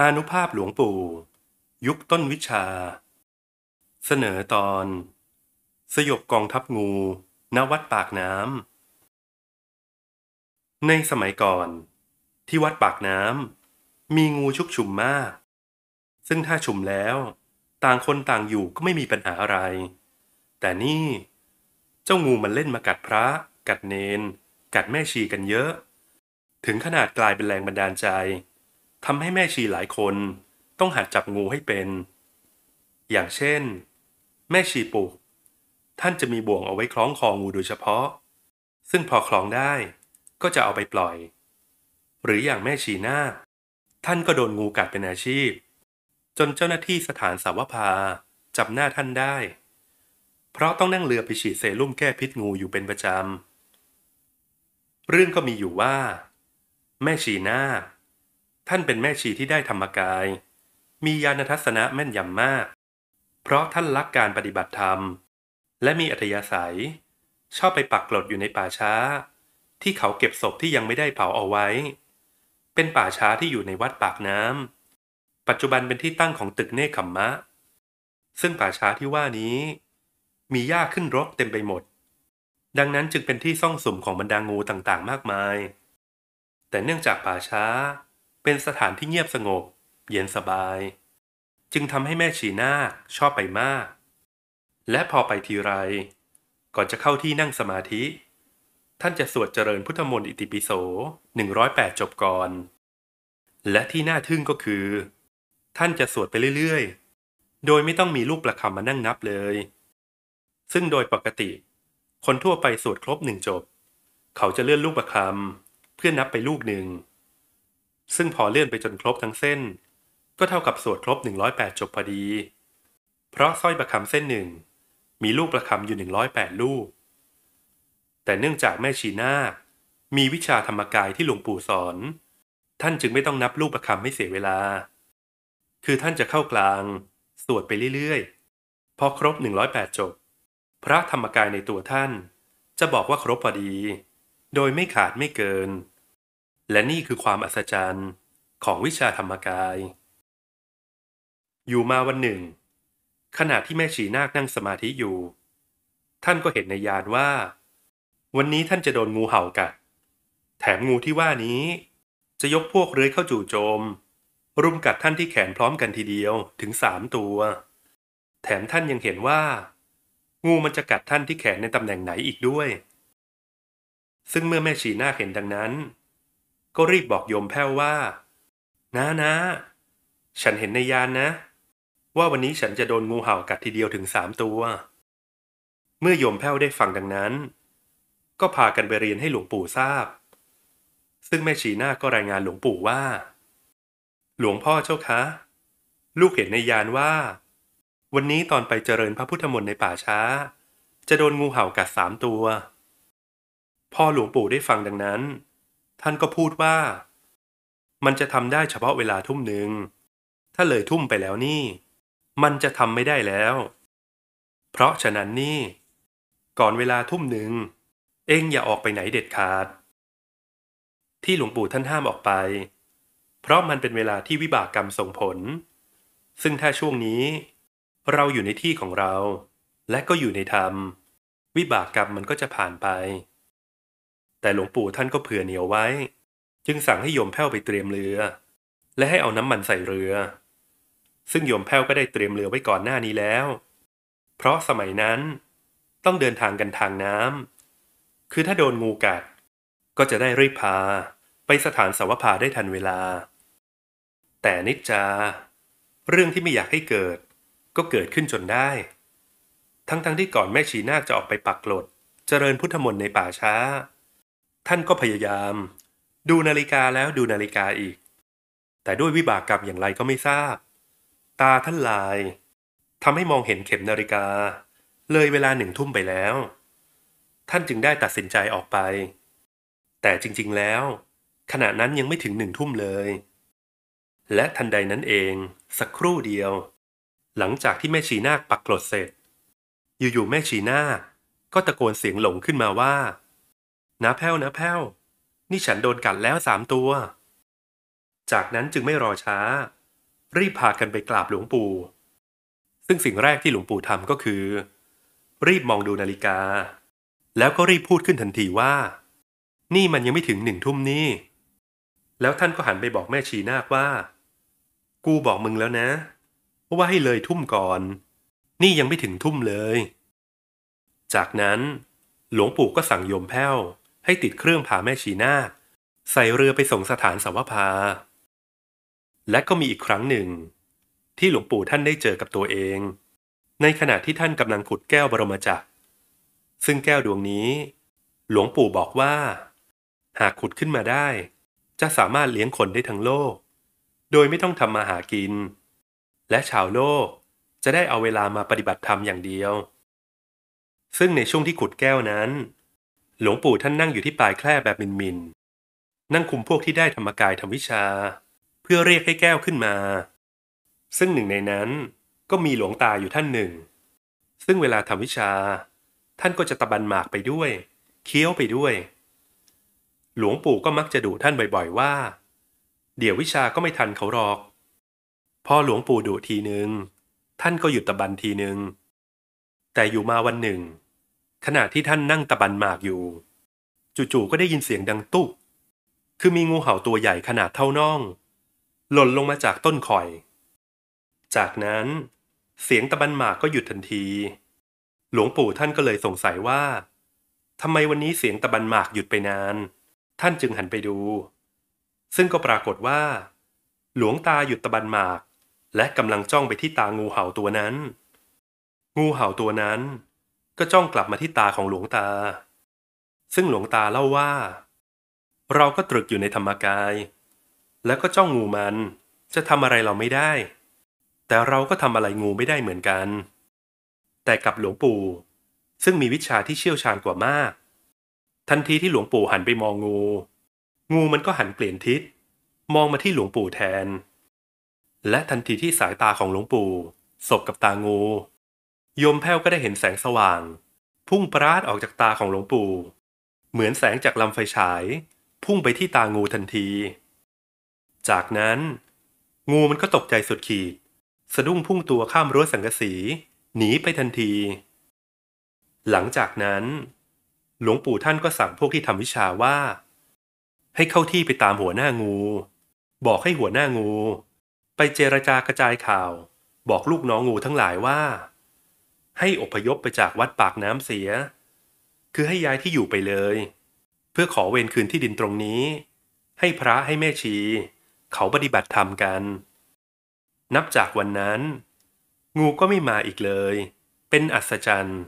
อานุภาพหลวงปู่ ยุคต้นวิชา เสนอตอน สยบกองทัพงูณวัดปากน้ำในสมัยก่อนที่วัดปากน้ำมีงูชุกชุมมาก ซึ่งถ้าชุมแล้วต่างคนต่างอยู่ก็ไม่มีปัญหาอะไร แต่นี่เจ้างูมันเล่นมากัดพระ กัดเนนกัดแม่ชีกันเยอะ ถึงขนาดกลายเป็นแรงบันดาลใจทำให้แม่ชีหลายคน ต้องหัดจับงูให้เป็น อย่างเช่น แม่ชีปุกท่านจะมีบ่วงเอาไว้คล้องคองูโดยเฉพาะ ซึ่งพอคล้องได้ ก็จะเอาไปปล่อย หรืออย่างแม่ชีนาคท่านก็โดนงูกัดเป็นอาชีพ จนเจ้าหน้าที่สถานสาวพาจับหน้าท่านได้ เพราะต้องนั่งเรือไปฉีดเซรุ่มแก้พิษงูอยู่เป็นประจำ เรื่องก็มีอยู่ว่า แม่ชีนาคท่านเป็นแม่ชีที่ได้ธรรมกาย มีญาณทัศนะแม่นยำมาก เพราะท่านรักการปฏิบัติธรรม และมีอัธยาศัย ชอบไปปักกลดอยู่ในป่าช้า ที่เขาเก็บศพที่ยังไม่ได้เผาเอาไว้ เป็นป่าช้าที่อยู่ในวัดปากน้ำปัจจุบันเป็นที่ตั้งของตึกเนคขมมะ ซึ่งป่าช้าที่ว่านี้ มีหญ้าขึ้นรกเต็มไปหมด ดังนั้นจึงเป็นที่ซ่องสุมของบรรดางูต่างๆ มากมาย แต่เนื่องจากป่าช้าเป็นสถานที่เงียบสงบ เย็นสบาย จึงทำให้แม่ชีนาคชอบไปมาก และพอไปทีไรก่อนจะเข้าที่นั่งสมาธิ ท่านจะสวดเจริญพุทธมนต์อิติปิโส 108 จบก่อน และที่น่าทึ่งก็คือ ท่านจะสวดไปเรื่อย ๆ โดยไม่ต้องมีลูกประคำมานั่งนับเลย ซึ่งโดยปกติ คนทั่วไปสวดครบหนึ่งจบ เขาจะเลื่อนลูกประคำเพื่อนับไปลูกหนึ่งซึ่งพอเลื่อนไปจนครบทั้งเส้น ก็เท่ากับสวดครบ 108จบพอดี เพราะสร้อยประคำเส้นหนึ่ง มีลูกประคำอยู่ 108 ลูก แต่เนื่องจากแม่ชีนาคมีวิชาธรรมกายที่หลวงปู่สอน ท่านจึงไม่ต้องนับลูกประคำให้เสียเวลา คือท่านจะเข้ากลาง สวดไปเรื่อยๆ พอครบ108จบ พระธรรมกายในตัวท่าน จะบอกว่าครบพอดี โดยไม่ขาดไม่เกินและนี่คือความอัศจรรย์ของวิชาธรรมกาย อยู่มาวันหนึ่ง ขณะที่แม่ชีนาคนั่งสมาธิอยู่ ท่านก็เห็นในยานว่า วันนี้ท่านจะโดนงูเห่ากัด แถมงูที่ว่านี้ จะยกพวกเรื้อยเข้าจู่โจม รุมกัดท่านที่แขนพร้อมกันทีเดียวถึงสามตัว แถมท่านยังเห็นว่า งูมันจะกัดท่านที่แขนในตำแหน่งไหนอีกด้วย ซึ่งเมื่อแม่ชีนาคเห็นดังนั้นก็รีบบอกโยมแพ้วว่านานะ ฉันเห็นในยานนะ ว่าวันนี้ฉันจะโดนงูเห่ากัดทีเดียวถึงสามตัว เมื่อโยมแพ้วได้ฟังดังนั้น ก็พากันไปเรียนให้หลวงปู่ทราบ ซึ่งแม่ชีหน้าก็รายงานหลวงปู่ว่า หลวงพ่อเจ้าคะ ลูกเห็นในยานว่า วันนี้ตอนไปเจริญพระพุทธมนต์ในป่าช้า จะโดนงูเห่ากัดสามตัวพ่อหลวงปู่ได้ฟังดังนั้นท่านก็พูดว่ามันจะทำได้เฉพาะเวลาทุ่มหนึ่งถ้าเลยทุ่มไปแล้วนี่ มันจะทำไม่ได้แล้ว เพราะฉะนั้นนี่ ก่อนเวลาทุ่มหนึ่งเองอย่าออกไปไหนเด็ดขาด ที่หลวงปู่ท่านห้ามออกไป เพราะมันเป็นเวลาที่วิบากกรรมส่งผล ซึ่งถ้าช่วงนี้เราอยู่ในที่ของเรา และก็อยู่ในธรรม วิบากกรรมมันก็จะผ่านไปแต่หลวงปู่ท่านก็เผื่อเหนียวไว้ จึงสั่งให้โยมแพ้วไปเตรียมเรือ และให้เอาน้ำมันใส่เรือ ซึ่งโยมแพ้วก็ได้เตรียมเรือไว้ก่อนหน้านี้แล้ว เพราะสมัยนั้นต้องเดินทางกันทางน้ำ คือถ้าโดนงูกัด ก็จะได้รีบพาไปสถานสวพาได้ทันเวลา แต่นิจจา เรื่องที่ไม่อยากให้เกิด ก็เกิดขึ้นจนได้ ทั้งๆทที่ก่อนแม่ชีนาคจะออกไปปักหลดเจริญพุทธมนต์ในป่าช้าท่านก็พยายาม ดูนาฬิกาแล้วดูนาฬิกาอีก แต่ด้วยวิบากกรรมอย่างไรก็ไม่ทราบตาท่านลายทำให้มองเห็นเข็มนาฬิกา เลยเวลาหนึ่งทุ่มไปแล้ว ท่านจึงได้ตัดสินใจออกไป แต่จริงๆแล้ว ขณะนั้นยังไม่ถึงหนึ่งทุ่มเลย และทันใดนั้นเอง สักครู่เดียว หลังจากที่แม่ชีนาคปักกรดเสร็จ อยู่ๆแม่ชีนาคก็ตะโกนเสียงหลงขึ้นมาว่านะแพ้วนะแพ้วนี่ฉันโดนกัดแล้วสามตัว จากนั้นจึงไม่รอช้า รีบพากันไปกราบหลวงปู่ ซึ่งสิ่งแรกที่หลวงปู่ทำก็คือ รีบมองดูนาฬิกา แล้วก็รีบพูดขึ้นทันทีว่านี่มันยังไม่ถึงหนึ่งทุ่มนี่ แล้วท่านก็หันไปบอกแม่ชีนาคว่า กูบอกมึงแล้วนะว่าให้เลยทุ่มก่อน นี่ยังไม่ถึงทุ่มเลย จากนั้นหลวงปู่ก็สั่งโยมแพ้วให้ติดเครื่องพาแม่ชีนาคใส่เรือไปส่งสถานสวพา และก็มีอีกครั้งหนึ่ง ที่หลวงปู่ท่านได้เจอกับตัวเอง ในขณะที่ท่านกำลังขุดแก้วบรมจักร ซึ่งแก้วดวงนี้ หลวงปู่บอกว่า หากขุดขึ้นมาได้ จะสามารถเลี้ยงคนได้ทั้งโลก โดยไม่ต้องทำมาหากิน และชาวโลกจะได้เอาเวลามาปฏิบัติธรรมอย่างเดียว ซึ่งในช่วงที่ขุดแก้วนั้นหลวงปู่ท่านนั่งอยู่ที่ปลายแคร่แบบมินมินนั่งคุมพวกที่ได้ธรรมกายทำวิชา เพื่อเรียกให้แก้วขึ้นมา ซึ่งหนึ่งในนั้นก็มีหลวงตาอยู่ท่านหนึ่ง ซึ่งเวลาทำวิชา ท่านก็จะตะบันหมากไปด้วย เคี้ยวไปด้วย หลวงปู่ก็มักจะดุท่านบ่อยๆ ว่า เดี๋ยววิชาก็ไม่ทันเขาหรอกพอหลวงปู่ดุทีหนึ่งท่านก็หยุดตะบันทีหนึ่งแต่อยู่มาวันหนึ่งขณะที่ท่านนั่งตะบันหมากอยู่จู่ๆก็ได้ยินเสียงดังตุ๊บคือมีงูเห่าตัวใหญ่ขนาดเท่าน่อง หล่นลงมาจากต้นข่อย จากนั้น เสียงตะบันหมากก็หยุดทันที หลวงปู่ท่านก็เลยสงสัยว่าทำไมวันนี้เสียงตะบันหมากหยุดไปนาน ท่านจึงหันไปดู ซึ่งก็ปรากฏว่า หลวงตาหยุดตะบันหมาก และกำลังจ้องไปที่ตางูเห่าตัวนั้น งูเห่าตัวนั้นก็จ้องกลับมาที่ตาของหลวงตา ซึ่งหลวงตาเล่าว่า เราก็ตรึกอยู่ในธรรมกาย แล้วก็จ้องงูมัน จะทำอะไรเราไม่ได้ แต่เราก็ทำอะไรงูไม่ได้เหมือนกัน แต่กับหลวงปู่ ซึ่งมีวิชาที่เชี่ยวชาญกว่ามาก ทันทีที่หลวงปู่หันไปมองงู งูมันก็หันเปลี่ยนทิศมองมาที่หลวงปู่แทน และทันทีที่สายตาของหลวงปู่สบกับตางูโยมแพ้วก็ได้เห็นแสงสว่าง พุ่งปราดออกจากตาของหลวงปู่ เหมือนแสงจากลำไฟฉาย พุ่งไปที่ตางูทันที จากนั้น งูมันก็ตกใจสุดขีด สะดุ้งพุ่งตัวข้ามรั้วสังกสี หนีไปทันที หลังจากนั้น หลวงปู่ท่านก็สั่งพวกที่ทำวิชาว่า ให้เข้าที่ไปตามหัวหน้างู บอกให้หัวหน้างู ไปเจรจากระจายข่าว บอกลูกน้องงูทั้งหลายว่าให้อพยพไปจากวัดปากน้ำเสีย คือให้ย้ายที่อยู่ไปเลย เพื่อขอเวรคืนที่ดินตรงนี้ ให้พระให้แม่ชี เขาปฏิบัติธรรมกัน นับจากวันนั้น งูก็ไม่มาอีกเลย เป็นอัศจรรย์